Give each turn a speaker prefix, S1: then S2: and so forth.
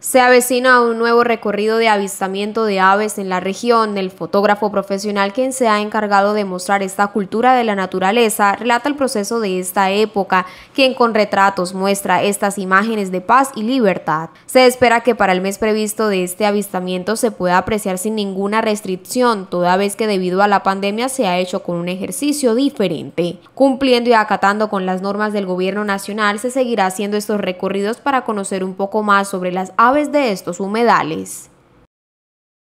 S1: Se avecina un nuevo recorrido de avistamiento de aves en la región. El fotógrafo profesional quien se ha encargado de mostrar esta cultura de la naturaleza relata el proceso de esta época, quien con retratos muestra estas imágenes de paz y libertad. Se espera que para el mes previsto de este avistamiento se pueda apreciar sin ninguna restricción, toda vez que debido a la pandemia se ha hecho con un ejercicio diferente. Cumpliendo y acatando con las normas del gobierno nacional, se seguirá haciendo estos recorridos para conocer un poco más sobre las aves aves de estos humedales